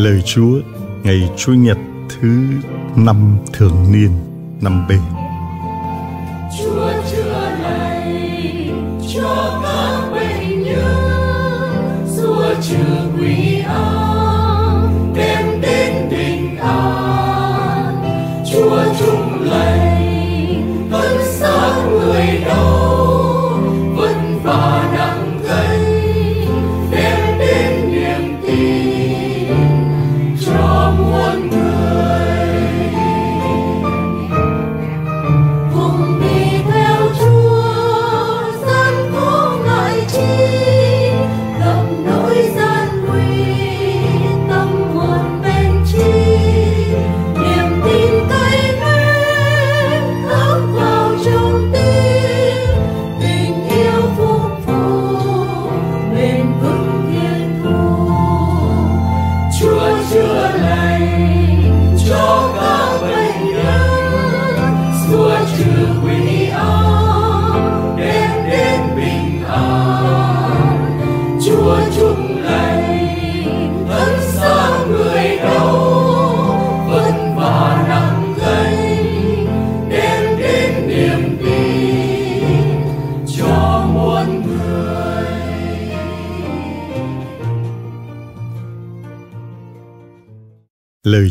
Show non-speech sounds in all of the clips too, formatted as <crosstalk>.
Lời Chúa ngày Chủ nhật thứ năm thường niên năm B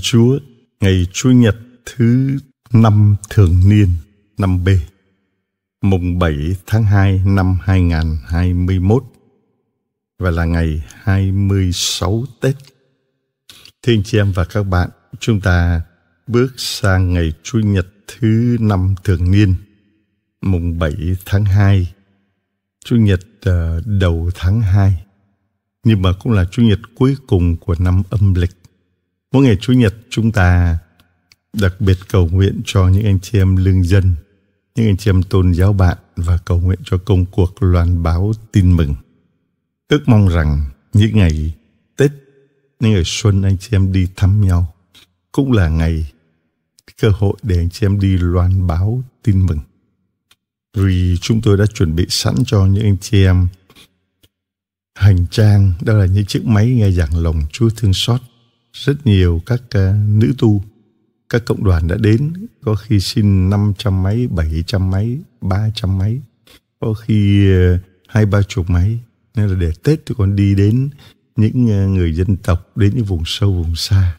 Chúa ngày chủ Nhật thứ năm thường niên năm B mùng 7 tháng 2 năm 2021 và là ngày 26 Tết. Thiên chị em và các bạn, chúng ta bước sang ngày Chủ nhật thứ năm thường niên, mùng 7 tháng 2, Chủ nhật ờ, đầu tháng 2, nhưng mà cũng là Chủ nhật cuối cùng của năm âm lịch. Mỗi ngày Chủ nhật chúng ta đặc biệt cầu nguyện cho những anh chị em lương dân, những anh chị em tôn giáo bạn và cầu nguyện cho công cuộc loan báo tin mừng. Ước mong rằng những ngày Tết, những ngày xuân anh chị em đi thăm nhau cũng là ngày cơ hội để anh chị em đi loan báo tin mừng. Vì chúng tôi đã chuẩn bị sẵn cho những anh chị em hành trang, đó là những chiếc máy nghe giảng lòng Chúa thương xót rất nhiều các uh, nữ tu các cộng đoàn đã đến có khi xin 500 máy 700 máy 300 máy có khi ờ, hai ba chục máy nên là để Tết tôi còn đi đến những ờ, người dân tộc đến những vùng sâu vùng xa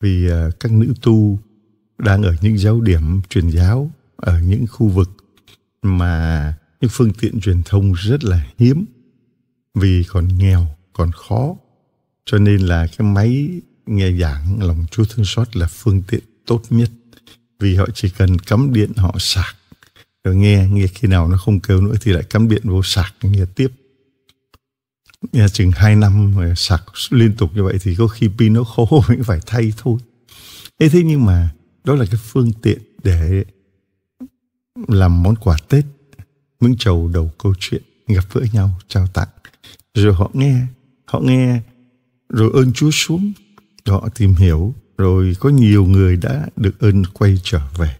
vì uh, các nữ tu đang ở những giáo điểm truyền giáo ở những khu vực mà những phương tiện truyền thông rất là hiếm vì còn nghèo còn khó cho nên là cái máy nghe giảng lòng Chúa thương xót là phương tiện tốt nhất vì họ chỉ cần cắm điện họ sạc rồi nghe nghe khi nào nó không kêu nữa thì lại cắm điện vô sạc nghe tiếp nghe chừng 2 năm mà sạc liên tục như vậy thì có khi pin nó khô <laughs> mình phải thay thôi thế thế nhưng mà đó là cái phương tiện để làm món quà Tết những chầu đầu câu chuyện gặp gỡ nhau trao tặng rồi họ nghe họ nghe rồi ơn Chúa xuống. Họ tìm hiểu, rồi có nhiều người đã được ơn quay trở về.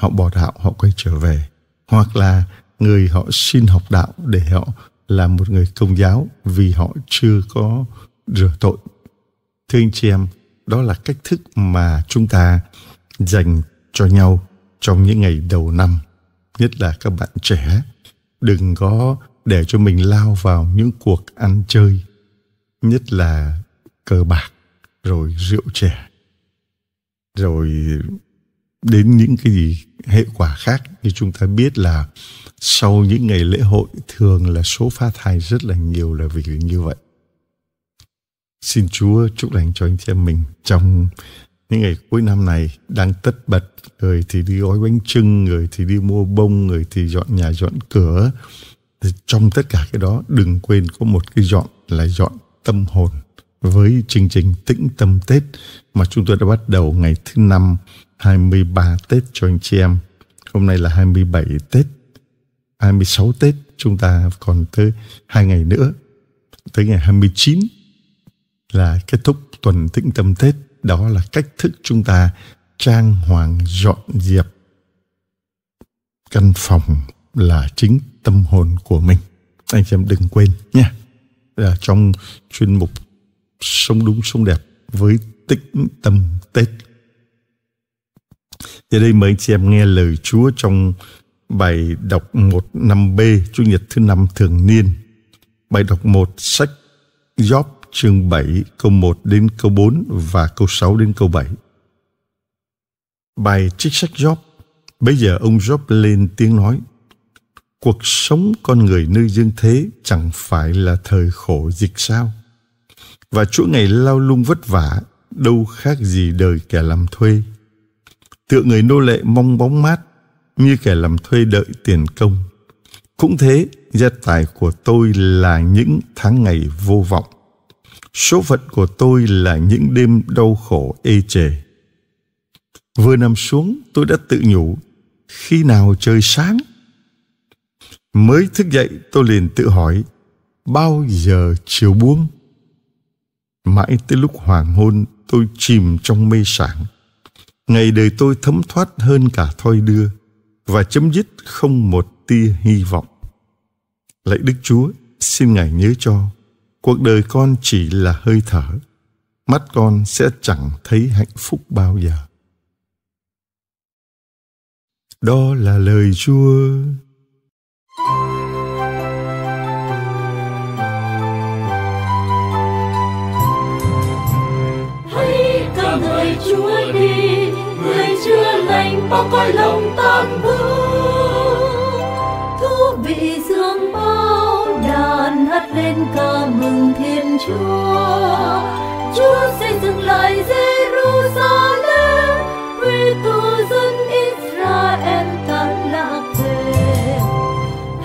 Họ bỏ đạo, họ quay trở về. Hoặc là người họ xin học đạo để họ là một người công giáo vì họ chưa có rửa tội. Thưa anh chị em, đó là cách thức mà chúng ta dành cho nhau trong những ngày đầu năm, nhất là các bạn trẻ. Đừng có để cho mình lao vào những cuộc ăn chơi nhất là cờ bạc rồi rượu chè rồi đến những cái gì hệ quả khác như chúng ta biết là sau những ngày lễ hội thường là số phá thai rất là nhiều là vì như vậy xin chúa chúc lành cho anh chị em mình trong những ngày cuối năm này đang tất bật người thì đi gói bánh trưng người thì đi mua bông người thì dọn nhà dọn cửa thì trong tất cả cái đó đừng quên có một cái dọn là dọn tâm hồn với chương trình tĩnh tâm Tết mà chúng tôi đã bắt đầu ngày thứ năm 23 Tết cho anh chị em. Hôm nay là 27 Tết, 26 Tết chúng ta còn tới hai ngày nữa, tới ngày 29 là kết thúc tuần tĩnh tâm Tết. Đó là cách thức chúng ta trang hoàng dọn dẹp căn phòng là chính tâm hồn của mình. Anh chị em đừng quên nha à, trong chuyên mục Sống đúng sống đẹp với tĩnh tâm Tết. Giờ đây mời anh chị em nghe lời Chúa trong bài đọc 15B Chủ nhật thứ năm thường niên. Bài đọc 1 sách Job chương 7 câu 1 đến câu 4 và câu 6 đến câu 7. Bài trích sách Job Bây giờ ông Job lên tiếng nói cuộc sống con người nơi dương thế chẳng phải là thời khổ dịch sao và chuỗi ngày lao lung vất vả đâu khác gì đời kẻ làm thuê tựa người nô lệ mong bóng mát như kẻ làm thuê đợi tiền công cũng thế gia tài của tôi là những tháng ngày vô vọng số phận của tôi là những đêm đau khổ ê chề vừa nằm xuống tôi đã tự nhủ khi nào trời sáng Mới thức dậy tôi liền tự hỏi Bao giờ chiều buông? Mãi tới lúc hoàng hôn tôi chìm trong mê sảng Ngày đời tôi thấm thoát hơn cả thoi đưa Và chấm dứt không một tia hy vọng Lạy Đức Chúa xin Ngài nhớ cho Cuộc đời con chỉ là hơi thở Mắt con sẽ chẳng thấy hạnh phúc bao giờ Đó là lời Chúa bao cõi lòng tan vương thú vị dương bao đàn hát lên ca mừng thiên chúa chúa xây dựng lại jerusalem quy tụ dân israel tan lạc về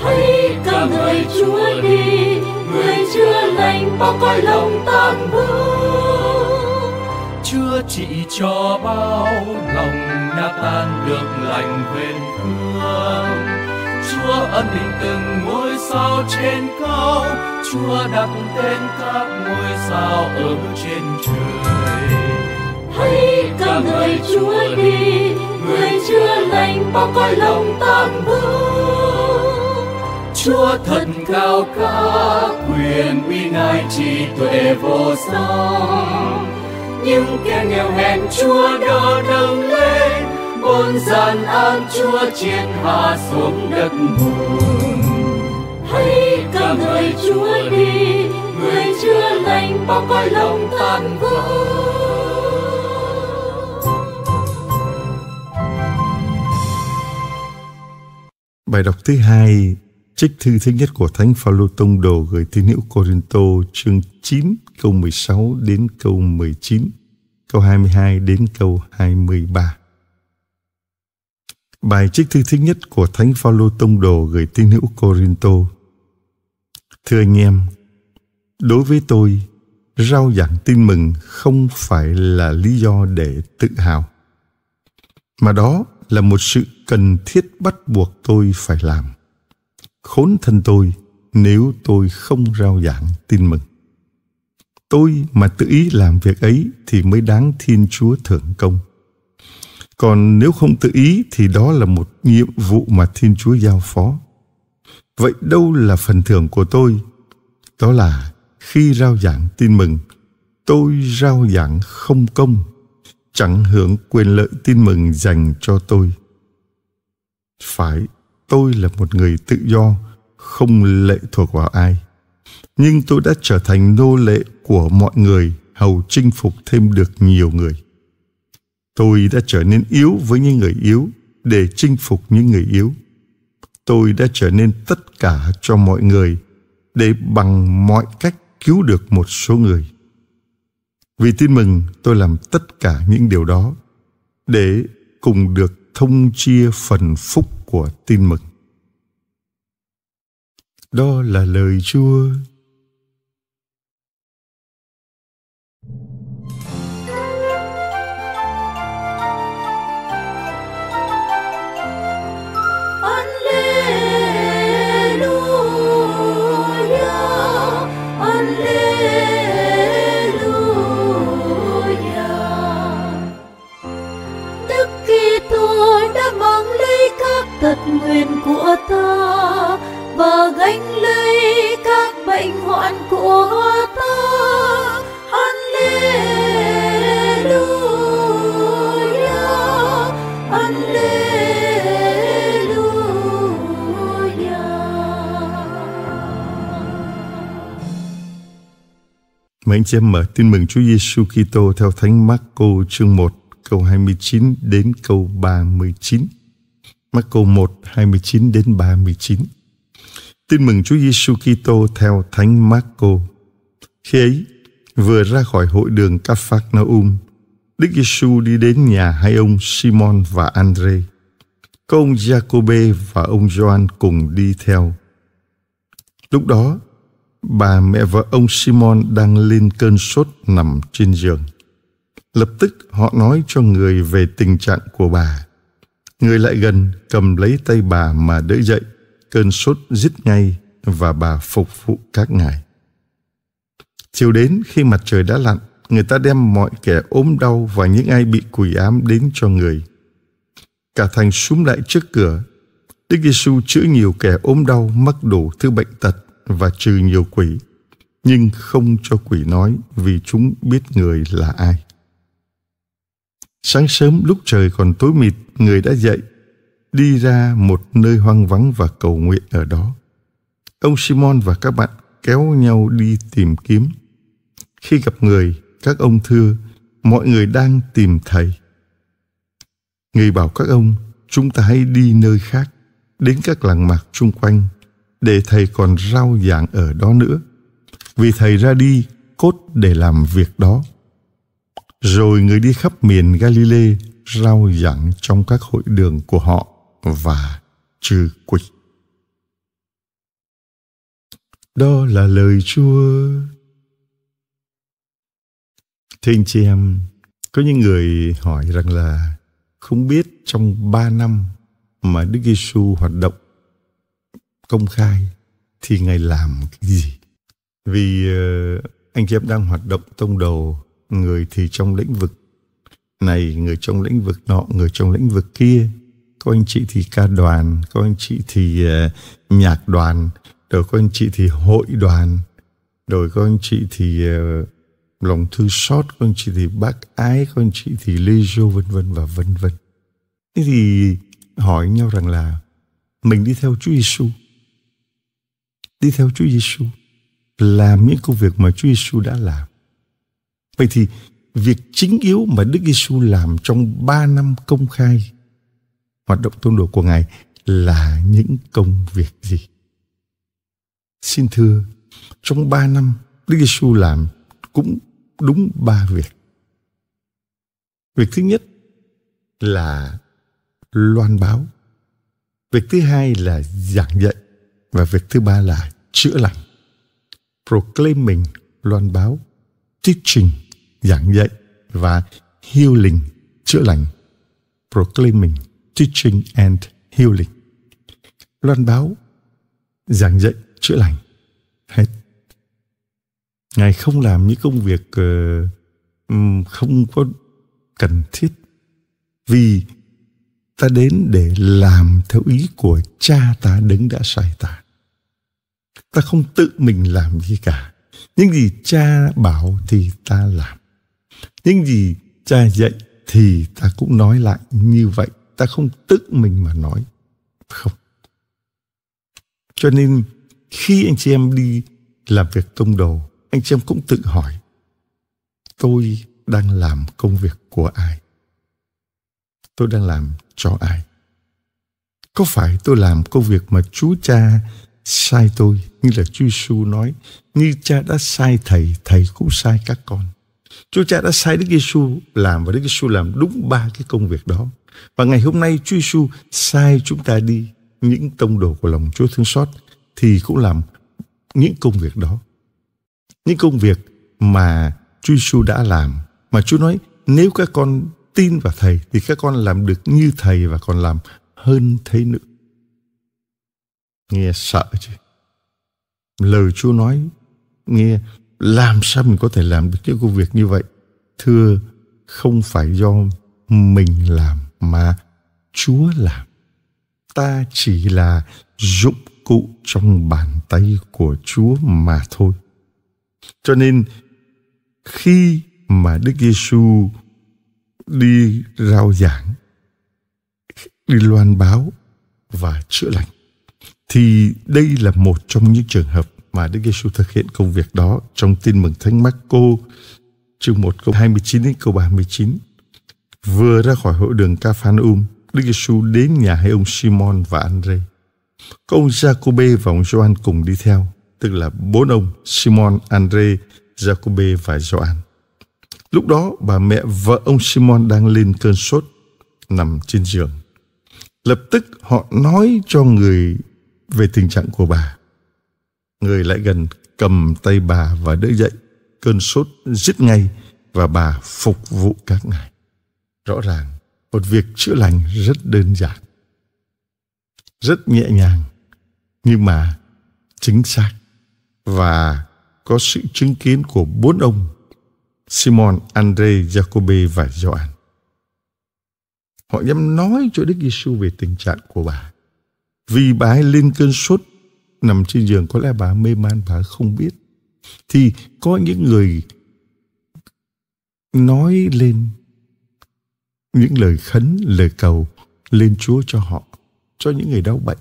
hãy cả người chúa đi người chưa lành bao cõi lòng tan vương chúa chỉ cho bao lòng đã tan được lành vên thương chúa ân định từng ngôi sao trên cao chúa đặt tên các ngôi sao ở trên trời hãy cả người chúa đi người chưa lành bao cõi lòng tan vỡ chúa thật cao cả quyền uy ngài trí tuệ vô song những kẻ nghèo hèn chúa đỡ nâng lên muôn gian an chúa trên hạ xuống đất buồn hãy cả người chúa đi người chưa lành bao cõi lòng tan vỡ Bài đọc thứ hai Trích thư thứ nhất của Thánh Phaolô Tông Đồ gửi tín hữu Corinto chương 9 câu 16 đến câu 19, câu 22 đến câu 23. Bài trích thư thứ nhất của Thánh Phaolô Tông Đồ gửi tín hữu Corinto. Thưa anh em, đối với tôi, rao giảng tin mừng không phải là lý do để tự hào, mà đó là một sự cần thiết bắt buộc tôi phải làm khốn thân tôi nếu tôi không rao giảng tin mừng. Tôi mà tự ý làm việc ấy thì mới đáng Thiên Chúa thưởng công. Còn nếu không tự ý thì đó là một nhiệm vụ mà Thiên Chúa giao phó. Vậy đâu là phần thưởng của tôi? Đó là khi rao giảng tin mừng, tôi rao giảng không công, chẳng hưởng quyền lợi tin mừng dành cho tôi. Phải tôi là một người tự do, không lệ thuộc vào ai. Nhưng tôi đã trở thành nô lệ của mọi người hầu chinh phục thêm được nhiều người. Tôi đã trở nên yếu với những người yếu để chinh phục những người yếu. Tôi đã trở nên tất cả cho mọi người để bằng mọi cách cứu được một số người. Vì tin mừng tôi làm tất cả những điều đó để cùng được thông chia phần phúc của tin mừng. Đó là lời Chúa chị em mở tin mừng Chúa Giêsu Kitô theo Thánh Marco chương 1 câu 29 đến câu 39. Marco 1 29 đến 39. Tin mừng Chúa Giêsu Kitô theo Thánh Marco. Khi ấy, vừa ra khỏi hội đường Caphacnaum, Đức Giêsu đi đến nhà hai ông Simon và Andre. Có ông Jacobe và ông Gioan cùng đi theo. Lúc đó, bà mẹ vợ ông Simon đang lên cơn sốt nằm trên giường. Lập tức họ nói cho người về tình trạng của bà. Người lại gần cầm lấy tay bà mà đỡ dậy, cơn sốt dứt ngay và bà phục vụ các ngài. Chiều đến khi mặt trời đã lặn, người ta đem mọi kẻ ốm đau và những ai bị quỷ ám đến cho người. Cả thành súng lại trước cửa. Đức Giêsu chữa nhiều kẻ ốm đau mắc đủ thứ bệnh tật và trừ nhiều quỷ, nhưng không cho quỷ nói vì chúng biết người là ai. Sáng sớm lúc trời còn tối mịt, người đã dậy, đi ra một nơi hoang vắng và cầu nguyện ở đó. Ông Simon và các bạn kéo nhau đi tìm kiếm. Khi gặp người, các ông thưa, mọi người đang tìm thầy. Người bảo các ông, chúng ta hãy đi nơi khác, đến các làng mạc chung quanh để thầy còn rao giảng ở đó nữa vì thầy ra đi cốt để làm việc đó rồi người đi khắp miền Galilee rao giảng trong các hội đường của họ và trừ quỷ. Đó là lời Chúa. Thưa anh chị em, có những người hỏi rằng là không biết trong ba năm mà Đức Giêsu hoạt động công khai thì ngài làm cái gì vì ờ, anh chị em đang hoạt động tông đồ người thì trong lĩnh vực này người trong lĩnh vực nọ người trong lĩnh vực kia có anh chị thì ca đoàn có anh chị thì ờ, nhạc đoàn rồi có anh chị thì hội đoàn rồi có anh chị thì ờ, lòng thư xót có anh chị thì bác ái có anh chị thì lê dô vân vân và vân vân thế thì hỏi nhau rằng là mình đi theo Chúa Giêsu đi theo Chúa Giêsu, làm những công việc mà Chúa Giêsu đã làm. Vậy thì việc chính yếu mà Đức Giêsu làm trong 3 năm công khai hoạt động tôn đồ của Ngài là những công việc gì? Xin thưa, trong 3 năm Đức Giêsu làm cũng đúng ba việc. Việc thứ nhất là loan báo. Việc thứ hai là giảng dạy và việc thứ ba là chữa lành proclaiming loan báo teaching giảng dạy và healing chữa lành proclaiming teaching and healing loan báo giảng dạy chữa lành hết ngài không làm những công việc uh, không có cần thiết vì ta đến để làm theo ý của cha ta đứng đã sai ta ta không tự mình làm gì cả những gì cha bảo thì ta làm những gì cha dạy thì ta cũng nói lại như vậy ta không tự mình mà nói không cho nên khi anh chị em đi làm việc tông đồ anh chị em cũng tự hỏi tôi đang làm công việc của ai tôi đang làm cho ai có phải tôi làm công việc mà chú cha sai tôi như là Chúa Giêsu nói như cha đã sai thầy thầy cũng sai các con Chúa Cha đã sai Đức Giêsu làm và Đức Giêsu làm đúng ba cái công việc đó và ngày hôm nay Chúa Giêsu sai chúng ta đi những tông đồ của lòng Chúa thương xót thì cũng làm những công việc đó những công việc mà Chúa Giêsu đã làm mà Chúa nói nếu các con tin vào thầy thì các con làm được như thầy và còn làm hơn thế nữa Nghe sợ chứ. Lời Chúa nói, nghe làm sao mình có thể làm được những công việc như vậy? Thưa, không phải do mình làm mà Chúa làm. Ta chỉ là dụng cụ trong bàn tay của Chúa mà thôi. Cho nên khi mà Đức Giêsu đi rao giảng, đi loan báo và chữa lành thì đây là một trong những trường hợp mà Đức Giêsu thực hiện công việc đó trong Tin mừng Thánh Marco chương 1 câu 29 đến câu 39. Vừa ra khỏi hội đường Capernaum, Đức Giêsu đến nhà hai ông Simon và Andre. Có ông Jacobe và ông Gioan cùng đi theo, tức là bốn ông Simon, Andre, Jacobe và Gioan. Lúc đó bà mẹ vợ ông Simon đang lên cơn sốt, nằm trên giường. Lập tức họ nói cho người về tình trạng của bà. Người lại gần cầm tay bà và đỡ dậy, cơn sốt dứt ngay và bà phục vụ các ngài. Rõ ràng, một việc chữa lành rất đơn giản, rất nhẹ nhàng, nhưng mà chính xác và có sự chứng kiến của bốn ông Simon, Andre, Jacobe và Gioan. Họ dám nói cho Đức Giêsu về tình trạng của bà. Vì bà ấy lên cơn sốt nằm trên giường có lẽ bà mê man bà không biết. Thì có những người nói lên những lời khấn, lời cầu lên Chúa cho họ, cho những người đau bệnh.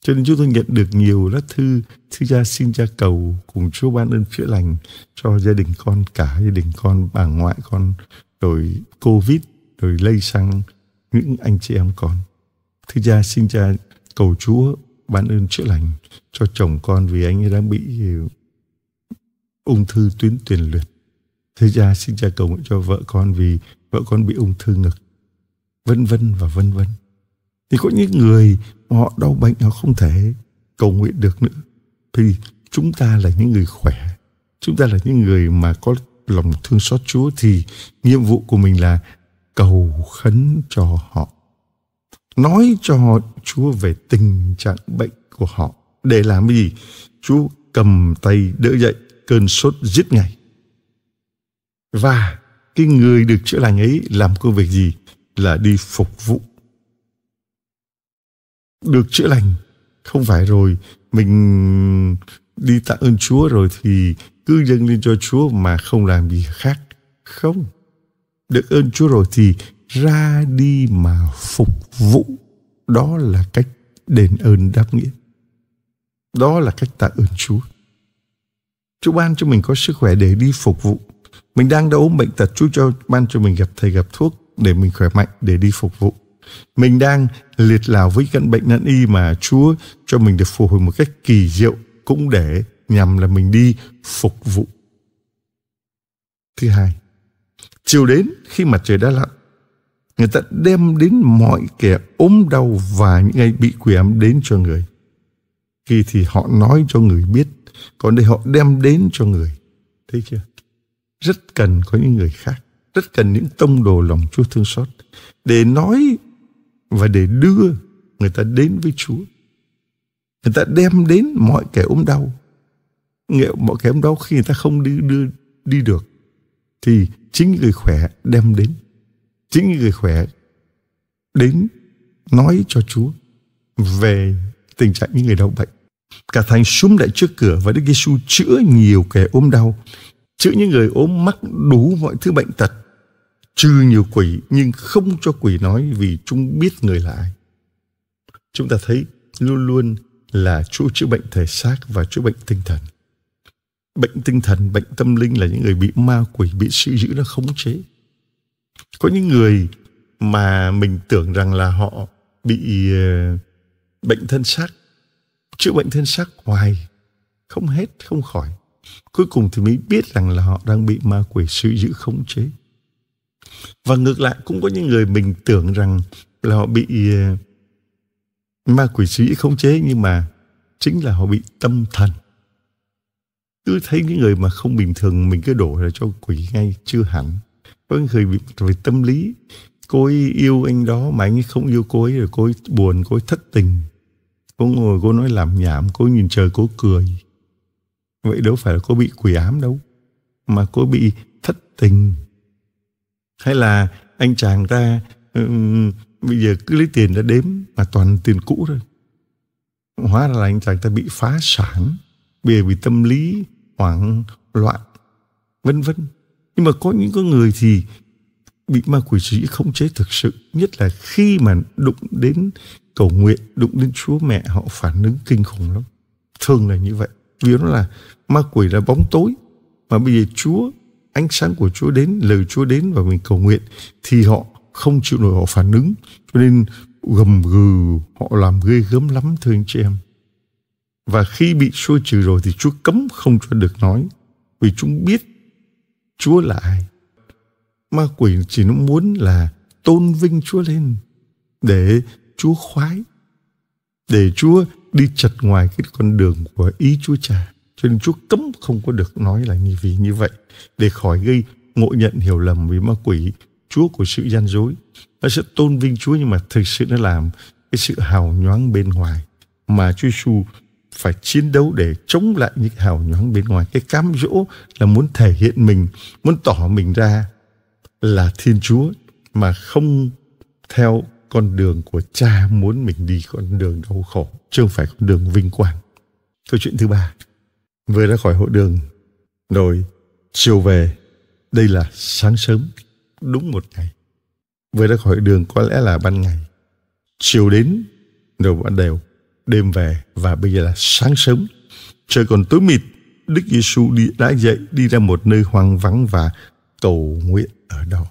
Cho nên chúng tôi nhận được nhiều lá thư, thư gia xin gia cầu cùng Chúa ban ơn chữa lành cho gia đình con cả, gia đình con, bà ngoại con, rồi Covid, rồi lây sang những anh chị em con. Thứ cha xin cha cầu Chúa ban ơn chữa lành cho chồng con vì anh ấy đang bị ung thư tuyến tiền liệt. Thế cha xin cha cầu nguyện cho vợ con vì vợ con bị ung thư ngực. Vân vân và vân vân. Thì có những người họ đau bệnh họ không thể cầu nguyện được nữa. Thì chúng ta là những người khỏe. Chúng ta là những người mà có lòng thương xót Chúa thì nhiệm vụ của mình là cầu khấn cho họ nói cho Chúa về tình trạng bệnh của họ. Để làm gì? Chúa cầm tay đỡ dậy cơn sốt giết ngày. Và cái người được chữa lành ấy làm công việc gì? Là đi phục vụ. Được chữa lành không phải rồi mình đi tạ ơn Chúa rồi thì cứ dâng lên cho Chúa mà không làm gì khác. Không. Được ơn Chúa rồi thì ra đi mà phục vụ đó là cách đền ơn đáp nghĩa đó là cách tạ ơn chúa chúa ban cho mình có sức khỏe để đi phục vụ mình đang đau ốm bệnh tật chúa cho ban cho mình gặp thầy gặp thuốc để mình khỏe mạnh để đi phục vụ mình đang liệt lào với căn bệnh nan y mà chúa cho mình được phục hồi một cách kỳ diệu cũng để nhằm là mình đi phục vụ thứ hai chiều đến khi mặt trời đã lặn Người ta đem đến mọi kẻ ốm đau và những ai bị quỷ ám đến cho người. Khi thì họ nói cho người biết, còn đây họ đem đến cho người. Thấy chưa? Rất cần có những người khác, rất cần những tông đồ lòng Chúa thương xót để nói và để đưa người ta đến với Chúa. Người ta đem đến mọi kẻ ốm đau. Nghĩa mọi kẻ ốm đau khi người ta không đi đưa đi được thì chính người khỏe đem đến chính những người khỏe đến nói cho Chúa về tình trạng những người đau bệnh. Cả thành súng lại trước cửa và Đức Giêsu chữa nhiều kẻ ốm đau, chữa những người ốm mắc đủ mọi thứ bệnh tật, trừ nhiều quỷ nhưng không cho quỷ nói vì chúng biết người là ai. Chúng ta thấy luôn luôn là Chúa chữa bệnh thể xác và chữa bệnh tinh thần. Bệnh tinh thần, bệnh tâm linh là những người bị ma quỷ, bị sự dữ nó khống chế có những người mà mình tưởng rằng là họ bị ờ, bệnh thân xác chữa bệnh thân xác hoài không hết không khỏi cuối cùng thì mới biết rằng là họ đang bị ma quỷ sự giữ khống chế và ngược lại cũng có những người mình tưởng rằng là họ bị ờ, ma quỷ sự giữ khống chế nhưng mà chính là họ bị tâm thần cứ thấy những người mà không bình thường mình cứ đổ là cho quỷ ngay chưa hẳn có người bị về tâm lý cô ấy yêu anh đó mà anh ấy không yêu cô ấy rồi cô ấy buồn cô ấy thất tình cô ngồi cô nói làm nhảm cô nhìn trời cô cười vậy đâu phải là cô bị quỷ ám đâu mà cô bị thất tình hay là anh chàng ta um, bây giờ cứ lấy tiền ra đếm mà toàn tiền cũ thôi hóa ra là anh chàng ta bị phá sản bây vì tâm lý hoảng loạn vân vân nhưng mà có những con người thì bị ma quỷ chỉ không chế thực sự nhất là khi mà đụng đến cầu nguyện đụng đến chúa mẹ họ phản ứng kinh khủng lắm thường là như vậy vì nó là ma quỷ là bóng tối mà bây giờ chúa ánh sáng của chúa đến lời chúa đến và mình cầu nguyện thì họ không chịu nổi họ phản ứng cho nên gầm gừ họ làm ghê gớm lắm thưa anh chị em và khi bị xua trừ rồi thì chúa cấm không cho được nói vì chúng biết Chúa là ai. Ma quỷ chỉ muốn là tôn vinh Chúa lên để Chúa khoái, để Chúa đi chật ngoài cái con đường của ý Chúa Cha. Cho nên Chúa cấm không có được nói là như vì như vậy để khỏi gây ngộ nhận hiểu lầm vì ma quỷ Chúa của sự gian dối. Nó sẽ tôn vinh Chúa nhưng mà thực sự nó làm cái sự hào nhoáng bên ngoài mà Chúa Giêsu phải chiến đấu để chống lại những hào nhoáng bên ngoài. Cái cám dỗ là muốn thể hiện mình, muốn tỏ mình ra là Thiên Chúa mà không theo con đường của cha muốn mình đi con đường đau khổ chứ không phải con đường vinh quang. Câu chuyện thứ ba, vừa ra khỏi hội đường rồi chiều về, đây là sáng sớm, đúng một ngày. Vừa ra khỏi đường có lẽ là ban ngày, chiều đến rồi bạn đều đêm về và bây giờ là sáng sớm. Trời còn tối mịt, Đức Giêsu đi đã dậy đi ra một nơi hoang vắng và cầu nguyện ở đó.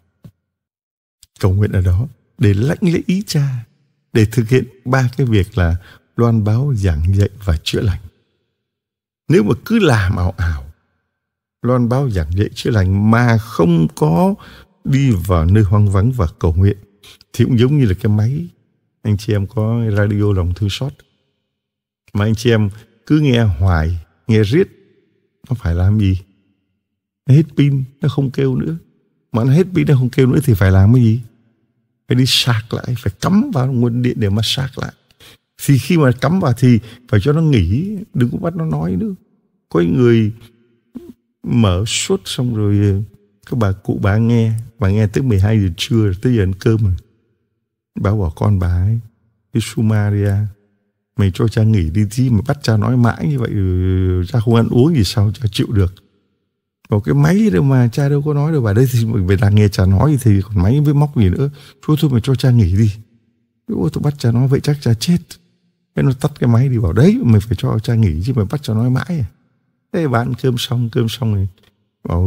Cầu nguyện ở đó để lãnh lễ ý cha, để thực hiện ba cái việc là loan báo giảng dạy và chữa lành. Nếu mà cứ làm ảo ảo, loan báo giảng dạy chữa lành mà không có đi vào nơi hoang vắng và cầu nguyện thì cũng giống như là cái máy anh chị em có radio lòng thương xót mà anh chị em cứ nghe hoài, nghe riết, nó phải làm gì? Nó hết pin, nó không kêu nữa. Mà nó hết pin, nó không kêu nữa thì phải làm cái gì? Phải đi sạc lại, phải cắm vào nguồn điện để mà sạc lại. Thì khi mà cắm vào thì phải cho nó nghỉ, đừng có bắt nó nói nữa. Có người mở suốt xong rồi các bà cụ bà nghe, bà nghe tới 12 giờ trưa, tới giờ ăn cơm rồi. Bà bảo con bà ấy, cái Sumaria mày cho cha nghỉ đi gì mà bắt cha nói mãi như vậy ừ, cha không ăn uống gì sao cha chịu được một cái máy đâu mà cha đâu có nói được bà đây thì mình phải đang nghe cha nói thì còn máy với móc gì nữa thôi thôi mà cho cha nghỉ đi Ôi, tôi bắt cha nói vậy chắc cha chết Thế nó tắt cái máy đi bảo đấy Mày phải cho cha nghỉ chứ mày bắt cha nói mãi à. Thế bà ăn cơm xong Cơm xong rồi bảo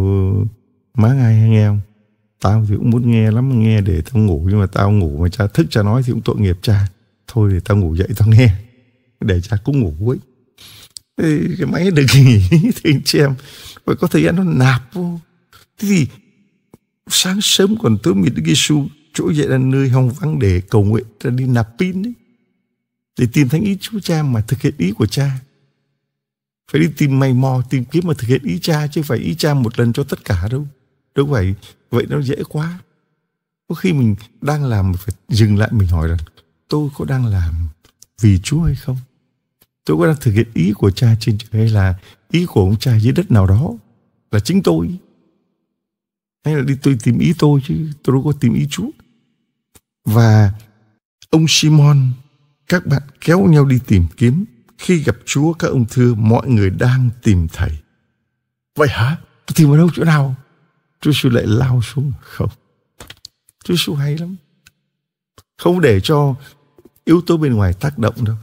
Má ngay hay nghe không Tao thì cũng muốn nghe lắm nghe để tao ngủ Nhưng mà tao ngủ mà cha thức cha nói thì cũng tội nghiệp cha Thôi thì tao ngủ dậy tao nghe để cha cũng ngủ ấy thì cái máy được nghỉ <laughs> thì chị em phải có thời gian nó nạp vô thế thì sáng sớm còn tới mịt Đức Giêsu chỗ dậy là nơi hong vắng để cầu nguyện ra đi nạp pin đấy để tìm thánh ý Chúa Cha mà thực hiện ý của Cha phải đi tìm mày mò tìm kiếm mà thực hiện ý Cha chứ phải ý Cha một lần cho tất cả đâu đâu phải vậy nó dễ quá có khi mình đang làm mình phải dừng lại mình hỏi rằng tôi có đang làm vì Chúa hay không tôi có đang thực hiện ý của cha trên trời hay là ý của ông cha dưới đất nào đó là chính tôi hay là đi tôi tìm ý tôi chứ tôi đâu có tìm ý Chúa và ông Simon các bạn kéo nhau đi tìm kiếm khi gặp Chúa các ông thưa mọi người đang tìm thầy vậy hả tôi tìm ở đâu chỗ nào Chúa Giêsu lại lao xuống không Chúa Giêsu hay lắm không để cho yếu tố bên ngoài tác động đâu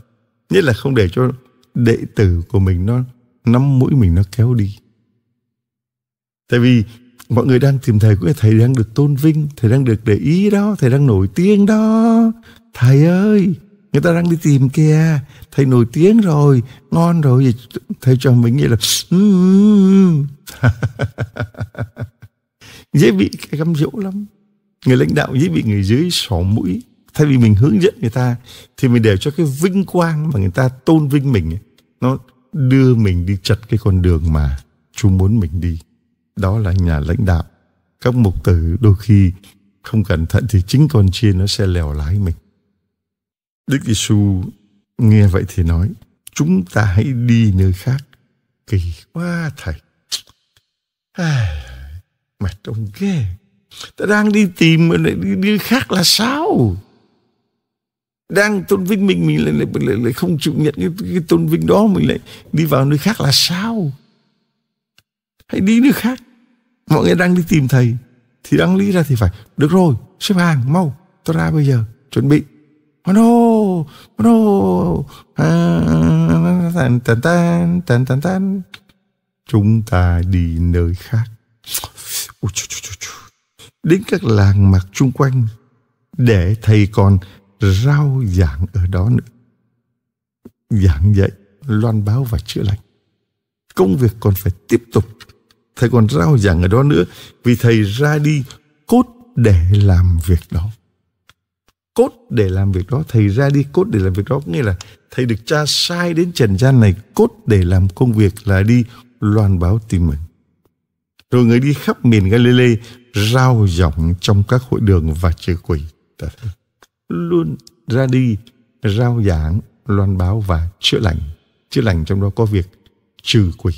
Nhất là không để cho đệ tử của mình nó nắm mũi mình nó kéo đi. Tại vì mọi người đang tìm thầy của thầy đang được tôn vinh, thầy đang được để ý đó, thầy đang nổi tiếng đó. Thầy ơi, người ta đang đi tìm kìa, thầy nổi tiếng rồi, ngon rồi, vậy thầy cho mình nghĩ là <laughs> dễ bị cái găm dỗ lắm. Người lãnh đạo dễ bị người dưới sỏ mũi, thay vì mình hướng dẫn người ta thì mình để cho cái vinh quang mà người ta tôn vinh mình nó đưa mình đi chật cái con đường mà Chúa muốn mình đi. Đó là nhà lãnh đạo. Các mục tử đôi khi không cẩn thận thì chính con chiên nó sẽ lèo lái mình. Đức Giêsu nghe vậy thì nói, chúng ta hãy đi nơi khác. Kỳ quá thầy. À, mệt ông ghê. Ta đang đi tìm mà lại đi, đi khác là sao? đang tôn vinh mình mình lại, lại, lại, lại không chịu nhận cái, cái tôn vinh đó mình lại đi vào nơi khác là sao hãy đi nơi khác mọi người đang đi tìm thầy thì đáng lý ra thì phải được rồi xếp hàng mau tôi ra bây giờ chuẩn bị Mano, mano, à, tan tan tan tan tan tan. Chúng ta đi nơi khác. Đến các làng mạc chung quanh để thầy còn rao giảng ở đó nữa. Giảng dạy, loan báo và chữa lành. Công việc còn phải tiếp tục. Thầy còn rao giảng ở đó nữa vì thầy ra đi cốt để làm việc đó. Cốt để làm việc đó, thầy ra đi cốt để làm việc đó, nghĩa là thầy được cha sai đến trần gian này cốt để làm công việc là đi loan báo tin mình Rồi người đi khắp miền Galilee rao giọng trong các hội đường và chữ quỷ. Thật luôn ra đi rao giảng loan báo và chữa lành chữa lành trong đó có việc trừ quỷ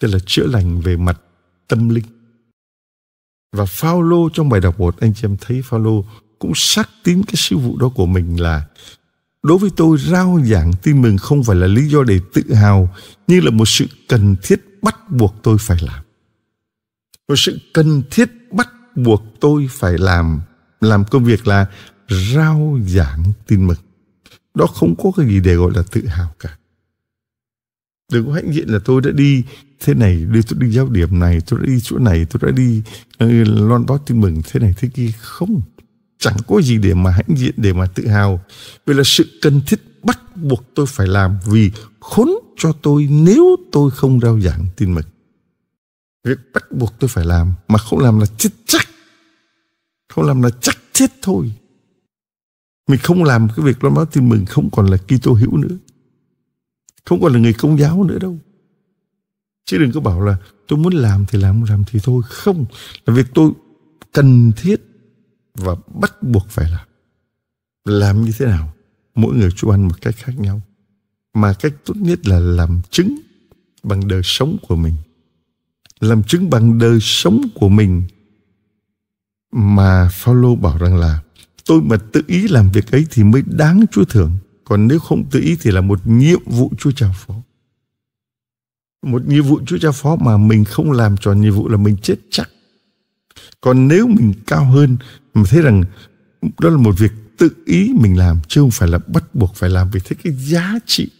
tức là chữa lành về mặt tâm linh và Phaolô trong bài đọc một anh chị em thấy Phaolô cũng xác tín cái sứ vụ đó của mình là đối với tôi rao giảng tin mừng không phải là lý do để tự hào như là một sự cần thiết bắt buộc tôi phải làm một sự cần thiết bắt buộc tôi phải làm làm công việc là rao giảng tin mừng. Đó không có cái gì để gọi là tự hào cả. Đừng có hãnh diện là tôi đã đi thế này, đi tôi đi giáo điểm này, tôi đã đi chỗ này, tôi đã đi uh, loan báo tin mừng thế này thế kia. Không, chẳng có gì để mà hãnh diện, để mà tự hào. Vì là sự cần thiết bắt buộc tôi phải làm vì khốn cho tôi nếu tôi không rao giảng tin mừng. Việc bắt buộc tôi phải làm mà không làm là chết chắc. Không làm là chắc chết thôi. Mình không làm cái việc loan báo tin mừng không còn là Kitô hữu nữa. Không còn là người công giáo nữa đâu. Chứ đừng có bảo là tôi muốn làm thì làm, làm thì thôi. Không, là việc tôi cần thiết và bắt buộc phải làm. Làm như thế nào? Mỗi người chú ăn một cách khác nhau. Mà cách tốt nhất là làm chứng bằng đời sống của mình. Làm chứng bằng đời sống của mình mà Phaolô bảo rằng là Tôi mà tự ý làm việc ấy thì mới đáng Chúa thưởng. Còn nếu không tự ý thì là một nhiệm vụ Chúa trao phó. Một nhiệm vụ Chúa trao phó mà mình không làm tròn nhiệm vụ là mình chết chắc. Còn nếu mình cao hơn mà thấy rằng đó là một việc tự ý mình làm chứ không phải là bắt buộc phải làm vì thấy cái giá trị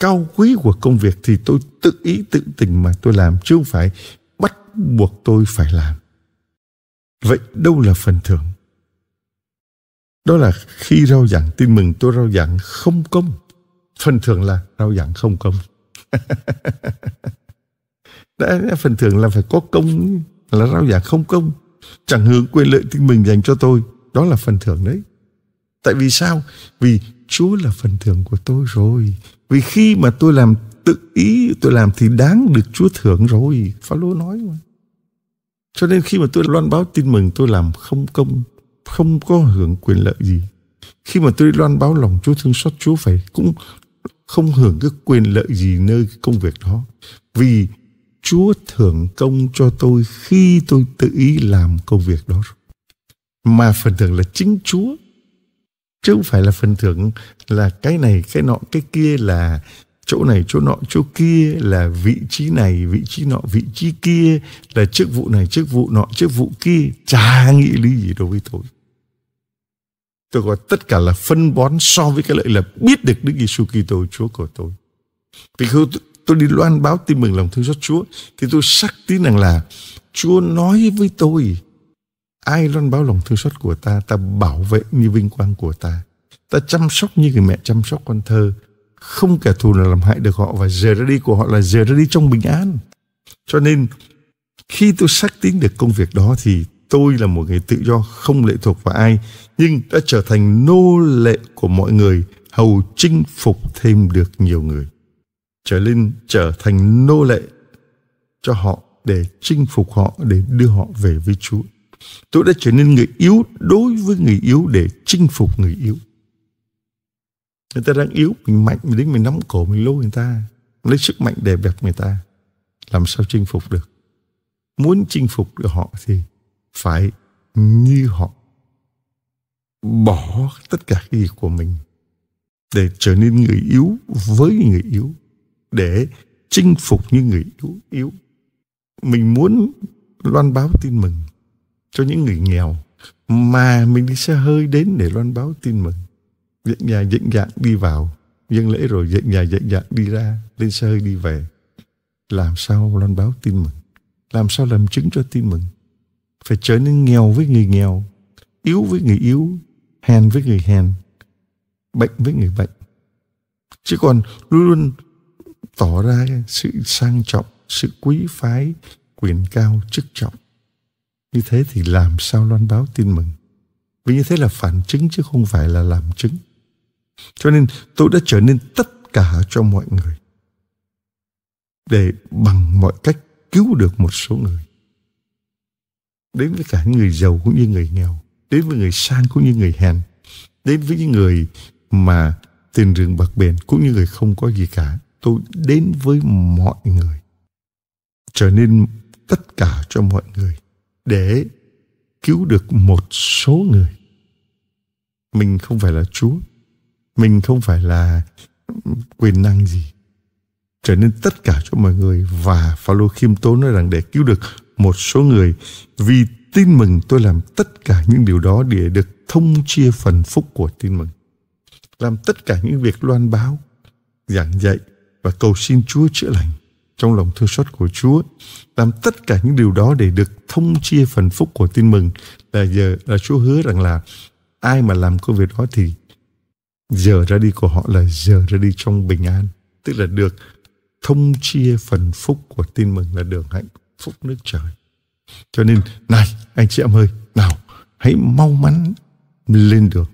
cao quý của công việc thì tôi tự ý tự tình mà tôi làm chứ không phải bắt buộc tôi phải làm. Vậy đâu là phần thưởng? Đó là khi rao giảng tin mừng tôi rao giảng không công. Phần thường là rao giảng không công. <laughs> Đã, phần thường là phải có công là rao giảng không công. Chẳng hướng quyền lợi tin mừng dành cho tôi. Đó là phần thưởng đấy. Tại vì sao? Vì Chúa là phần thưởng của tôi rồi. Vì khi mà tôi làm tự ý tôi làm thì đáng được Chúa thưởng rồi. Phaolô nói mà. Cho nên khi mà tôi loan báo tin mừng tôi làm không công không có hưởng quyền lợi gì. Khi mà tôi loan báo lòng Chúa thương xót Chúa phải cũng không hưởng cái quyền lợi gì nơi cái công việc đó. Vì Chúa thưởng công cho tôi khi tôi tự ý làm công việc đó. Mà phần thưởng là chính Chúa. Chứ không phải là phần thưởng là cái này, cái nọ, cái kia là chỗ này chỗ nọ chỗ kia là vị trí này vị trí nọ vị trí kia là chức vụ này chức vụ nọ chức vụ kia chả nghĩ lý gì đối với tôi tôi gọi tất cả là phân bón so với cái lợi là biết được Đức Giêsu Kitô Chúa của tôi vì khi tôi đi loan báo tin mừng lòng thương xót Chúa thì tôi xác tín rằng là Chúa nói với tôi ai loan báo lòng thương xót của ta ta bảo vệ như vinh quang của ta ta chăm sóc như người mẹ chăm sóc con thơ không kẻ thù nào làm hại được họ và giờ ra đi của họ là giờ ra đi trong bình an cho nên khi tôi xác tín được công việc đó thì tôi là một người tự do không lệ thuộc vào ai nhưng đã trở thành nô lệ của mọi người hầu chinh phục thêm được nhiều người trở lên trở thành nô lệ cho họ để chinh phục họ để đưa họ về với Chúa. Tôi đã trở nên người yếu đối với người yếu để chinh phục người yếu người ta đang yếu mình mạnh mình đến mình nắm cổ mình lôi người ta lấy sức mạnh đè bẹp người ta làm sao chinh phục được muốn chinh phục được họ thì phải như họ bỏ tất cả cái gì của mình để trở nên người yếu với người yếu để chinh phục những người yếu yếu mình muốn loan báo tin mừng cho những người nghèo mà mình đi xe hơi đến để loan báo tin mừng dậy nhà dậy dạng đi vào dân lễ rồi dậy nhà dậy dạng đi ra lên xe hơi đi về làm sao loan báo tin mừng làm sao làm chứng cho tin mừng phải trở nên nghèo với người nghèo yếu với người yếu hèn với người hèn bệnh với người bệnh chứ còn luôn luôn tỏ ra sự sang trọng sự quý phái quyền cao chức trọng như thế thì làm sao loan báo tin mừng vì như thế là phản chứng chứ không phải là làm chứng cho nên tôi đã trở nên tất cả cho mọi người. Để bằng mọi cách cứu được một số người. Đến với cả những người giàu cũng như người nghèo. Đến với người sang cũng như người hèn. Đến với những người mà tiền rừng bạc bền cũng như người không có gì cả. Tôi đến với mọi người. Trở nên tất cả cho mọi người. Để cứu được một số người. Mình không phải là Chúa mình không phải là quyền năng gì trở nên tất cả cho mọi người và Phaolô khiêm tốn nói rằng để cứu được một số người vì tin mừng tôi làm tất cả những điều đó để được thông chia phần phúc của tin mừng làm tất cả những việc loan báo giảng dạy và cầu xin Chúa chữa lành trong lòng thương xót của Chúa làm tất cả những điều đó để được thông chia phần phúc của tin mừng là giờ là Chúa hứa rằng là ai mà làm công việc đó thì giờ ra đi của họ là giờ ra đi trong bình an tức là được thông chia phần phúc của tin mừng là đường hạnh phúc nước trời cho nên này anh chị em ơi nào hãy mau mắn lên đường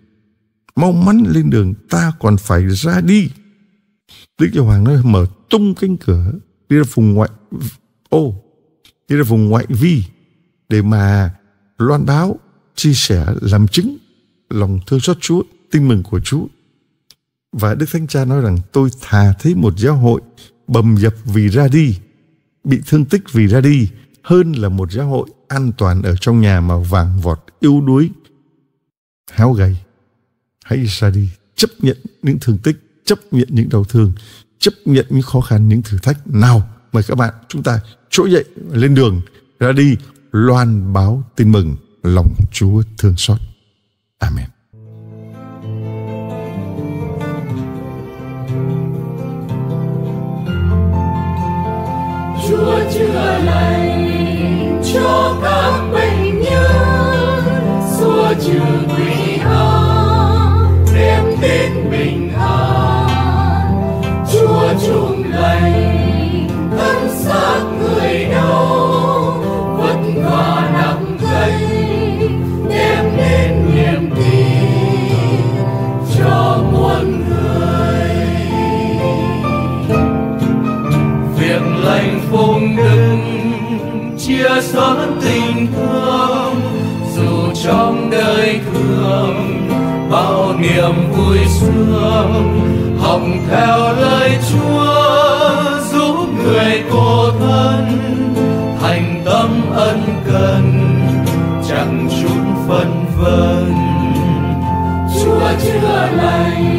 mau mắn lên đường ta còn phải ra đi đức giáo hoàng nói mở tung cánh cửa đi ra vùng ngoại ô đi ra vùng ngoại vi để mà loan báo chia sẻ làm chứng lòng thương xót chúa tin mừng của chúa và Đức Thánh Cha nói rằng tôi thà thấy một giáo hội bầm dập vì ra đi, bị thương tích vì ra đi, hơn là một giáo hội an toàn ở trong nhà mà vàng vọt, yếu đuối, héo gầy. Hãy ra đi, chấp nhận những thương tích, chấp nhận những đau thương, chấp nhận những khó khăn, những thử thách. Nào, mời các bạn, chúng ta trỗi dậy, lên đường, ra đi, loan báo tin mừng, lòng Chúa thương xót. Amen. đám bệnh nhân xua trừ nguy ác đem đến bình an chúa chung lành thân xác người đau vất vả nặng gánh đem đến niềm tin cho muôn người việc lành phùng đức chia sớt tình thương dù trong đời thường bao niềm vui sướng học theo lời chúa giúp người cô thân thành tâm ân cần chẳng chút phân vân chúa chữa lành